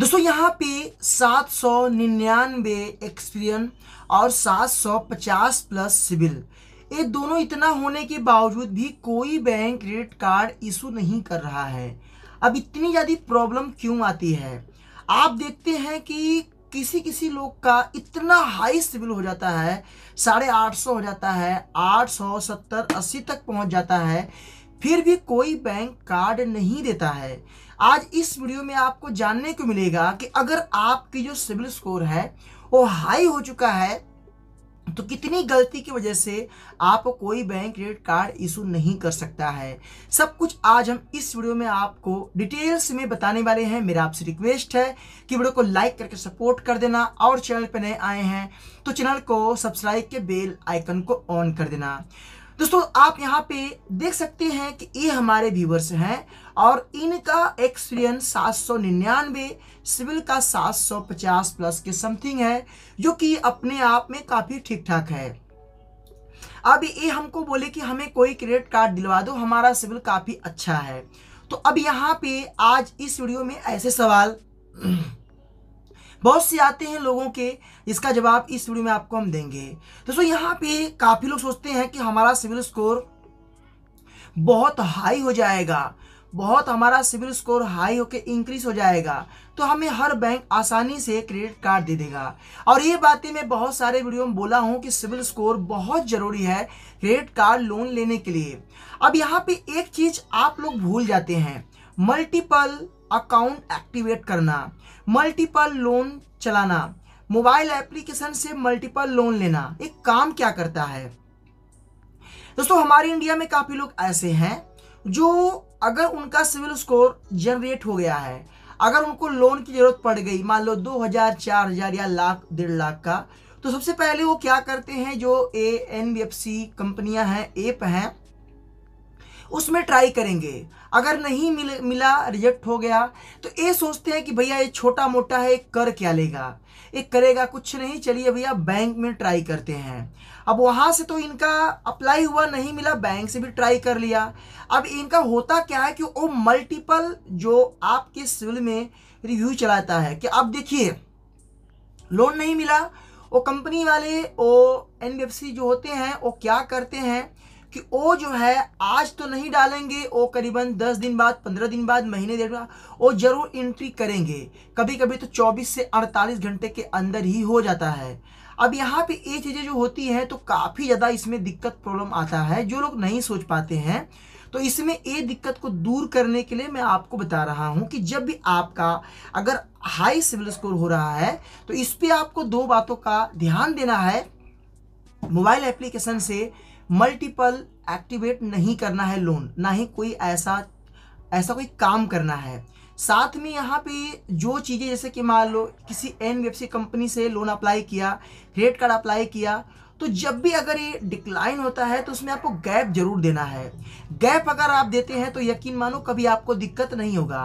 दोस्तों यहाँ पे सात सौ निन्यानवे एक्सपीरियन और सात सौ पचास प्लस सिविल ये दोनों इतना होने के बावजूद भी कोई बैंक क्रेडिट कार्ड इशू नहीं कर रहा है अब इतनी ज़्यादा प्रॉब्लम क्यों आती है आप देखते हैं कि किसी किसी लोग का इतना हाई सिविल हो जाता है साढ़े आठ सौ हो जाता है आठ सौ सत्तर अस्सी तक पहुंच जाता है फिर भी कोई बैंक कार्ड नहीं देता है आज इस वीडियो में आपको जानने को मिलेगा कि अगर आपकी जो सिविल स्कोर है वो हाई हो चुका है तो कितनी गलती की वजह से आप कोई बैंक क्रेडिट कार्ड इशू नहीं कर सकता है सब कुछ आज हम इस वीडियो में आपको डिटेल्स में बताने वाले हैं मेरा आपसे रिक्वेस्ट है कि वीडियो को लाइक करके सपोर्ट कर देना और चैनल पर नए आए हैं तो चैनल को सब्सक्राइब के बेल आइकन को ऑन कर देना दोस्तों आप यहाँ पे देख सकते हैं कि ये हमारे व्यूवर्स हैं और इनका एक्सपीरियंस सात सौ निन्यानवे सिविल का सात सौ पचास प्लस के समथिंग है जो कि अपने आप में काफ़ी ठीक ठाक है अब ये हमको बोले कि हमें कोई क्रेडिट कार्ड दिलवा दो हमारा सिविल काफ़ी अच्छा है तो अब यहाँ पे आज इस वीडियो में ऐसे सवाल बहुत से आते हैं लोगों के इसका जवाब इस वीडियो में आपको हम देंगे दोस्तों यहाँ पे काफ़ी लोग सोचते हैं कि हमारा सिविल स्कोर बहुत हाई हो जाएगा बहुत हमारा सिविल स्कोर हाई होके इंक्रीज हो जाएगा तो हमें हर बैंक आसानी से क्रेडिट कार्ड दे देगा और ये बातें मैं बहुत सारे वीडियो में बोला हूँ कि सिविल स्कोर बहुत ज़रूरी है क्रेडिट कार्ड लोन लेने के लिए अब यहाँ पे एक चीज़ आप लोग भूल जाते हैं मल्टीपल अकाउंट एक्टिवेट करना मल्टीपल लोन चलाना मोबाइल एप्लीकेशन से मल्टीपल लोन लेना एक काम क्या करता है दोस्तों हमारे इंडिया में काफ़ी लोग ऐसे हैं जो अगर उनका सिविल स्कोर जनरेट हो गया है अगर उनको लोन की ज़रूरत पड़ गई मान लो दो हज़ार चार हज़ार या लाख डेढ़ लाख का तो सबसे पहले वो क्या करते हैं जो N B F C कंपनियां हैं एप हैं उसमें ट्राई करेंगे अगर नहीं मिल मिला रिजेक्ट हो गया तो ये सोचते हैं कि भैया ये छोटा मोटा है कर क्या लेगा ये करेगा कुछ नहीं चलिए भैया बैंक में ट्राई करते हैं अब वहाँ से तो इनका अप्लाई हुआ नहीं मिला बैंक से भी ट्राई कर लिया अब इनका होता क्या है कि वो मल्टीपल जो आपके सिविल में रिव्यू चलाता है कि आप देखिए लोन नहीं मिला वो कंपनी वाले वो एन जो होते हैं वो क्या करते हैं कि ओ जो है आज तो नहीं डालेंगे ओ करीबन दस दिन बाद पंद्रह दिन बाद महीने डेढ़ बाद वो जरूर एंट्री करेंगे कभी कभी तो चौबीस से अड़तालीस घंटे के अंदर ही हो जाता है अब यहाँ पे ये चीज़ें जो होती हैं तो काफ़ी ज़्यादा इसमें दिक्कत प्रॉब्लम आता है जो लोग नहीं सोच पाते हैं तो इसमें ये दिक्कत को दूर करने के लिए मैं आपको बता रहा हूँ कि जब भी आपका अगर हाई सिविल स्कोर हो रहा है तो इस पर आपको दो बातों का ध्यान देना है मोबाइल एप्लीकेशन से मल्टीपल एक्टिवेट नहीं करना है लोन ना ही कोई ऐसा ऐसा कोई काम करना है साथ में यहाँ पे जो चीज़ें जैसे कि मान लो किसी एन कंपनी से लोन अप्लाई किया क्रेडिट कार्ड अप्लाई किया तो जब भी अगर ये डिक्लाइन होता है तो उसमें आपको गैप जरूर देना है गैप अगर आप देते हैं तो यकीन मानो कभी आपको दिक्कत नहीं होगा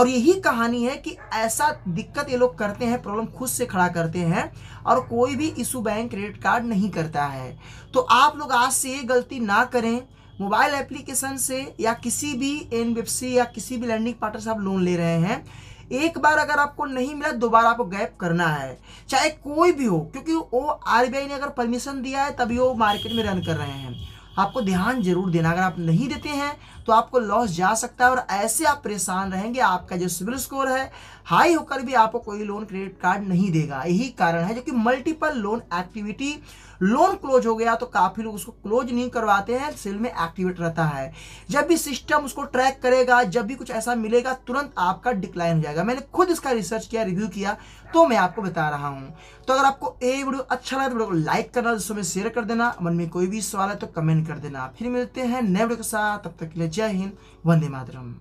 और यही कहानी है कि ऐसा दिक्कत ये लोग करते हैं प्रॉब्लम खुद से खड़ा करते हैं और कोई भी इशू बैंक क्रेडिट कार्ड नहीं करता है तो आप लोग आज से ये गलती ना करें मोबाइल एप्लीकेशन से या किसी भी एन या किसी भी लैंडिंग पार्टनर से आप लोन ले रहे हैं एक बार अगर आपको नहीं मिला दोबारा आपको गैप करना है चाहे कोई भी हो क्योंकि वो आरबीआई ने अगर परमिशन दिया है तभी वो मार्केट में रन कर रहे हैं आपको ध्यान जरूर देना अगर आप नहीं देते हैं तो आपको लॉस जा सकता है और ऐसे आप परेशान रहेंगे आपका जो सिविल स्कोर है हाई होकर भी आपको कोई लोन क्रेडिट कार्ड नहीं देगा यही कारण है जो कि multiple loan activity loan close हो गया तो काफ़ी लोग उसको क्लोज नहीं करवाते हैं सेल में एक्टिवेट रहता है जब भी सिस्टम उसको ट्रैक करेगा जब भी कुछ ऐसा मिलेगा तुरंत आपका डिक्लाइन हो जाएगा मैंने खुद इसका रिसर्च किया रिव्यू किया तो मैं आपको बता रहा हूँ तो अगर आपको ये वीडियो अच्छा लगा तो वीडियो को लाइक करना दोस्तों में शेयर कर देना मन में कोई भी सवाल है तो कमेंट कर देना फिर मिलते हैं नए वीडियो के साथ तब तक के लिए जय हिंद वंदे मातरम